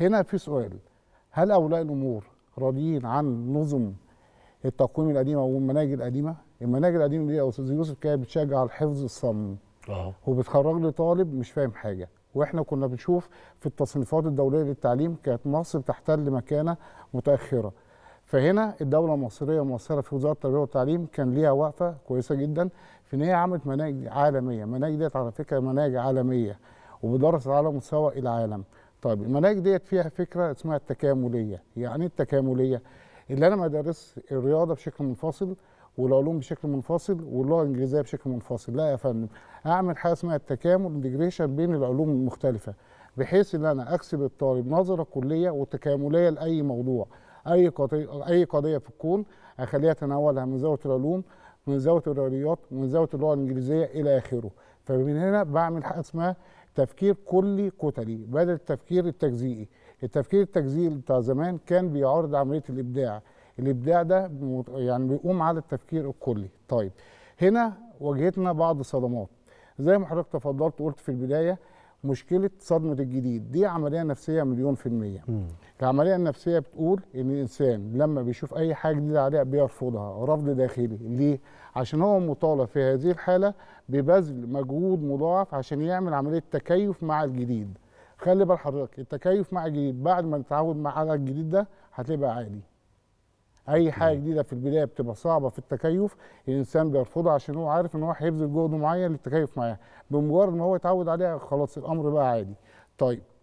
هنا في سؤال هل اولياء الامور راضيين عن نظم التقويم القديمه والمناهج القديمه المناهج القديمه دي يا استاذ يوسف كانت بتشجع على الحفظ الصم اه وبتخرج لي طالب مش فاهم حاجه واحنا كنا بنشوف في التصنيفات الدوليه للتعليم كانت مصر بتحتل مكانه متاخره فهنا الدوله المصريه المؤثره في وزاره التربيه والتعليم كان ليها وقفه كويسه جدا في ان هي عملت مناهج عالميه المناهج ديت على فكره مناهج عالميه وبدرس على مستوى العالم طيب المناهج ديت فيها فكره اسمها التكامليه يعني ايه التكامليه اللي انا ما الرياضه بشكل منفصل والعلوم بشكل منفصل واللغه الانجليزيه بشكل منفصل لا يا فندم اعمل حاجه اسمها التكامل انتجريشن بين العلوم المختلفه بحيث ان انا اكسب الطالب نظره كليه وتكامليه لاي موضوع اي قضيه اي قضيه في الكون اخليها تناولها من زاويه العلوم من زاويه الرياضيات من زاويه اللغه الانجليزيه الى اخره فمن هنا بعمل حاجه اسمها تفكير كلي كتلي بدل التفكير التجزيئي التفكير التجزيئي بتاع زمان كان بيعرض عمليه الابداع الابداع ده يعني بيقوم على التفكير الكلي طيب هنا واجهتنا بعض الصدمات زي ما حضرتك تفضلت وقلت في البدايه مشكله صدمه الجديد دي عمليه نفسيه مليون في الميه مم. العمليه النفسيه بتقول ان الانسان لما بيشوف اي حاجه جديده عليها بيرفضها رفض داخلي ليه عشان هو مطالب في هذه الحاله ببذل مجهود مضاعف عشان يعمل عمليه تكيف مع الجديد خلي بال حضرتك التكيف مع الجديد بعد ما نتعود مع الجديد ده هتبقى عادي اي حاجه جديده في البدايه بتبقى صعبه في التكيف الانسان بيرفضها عشان هو عارف ان هو هيبذل جهد معين للتكيف معاها بمجرد ما هو يتعود عليها خلاص الامر بقى عادي طيب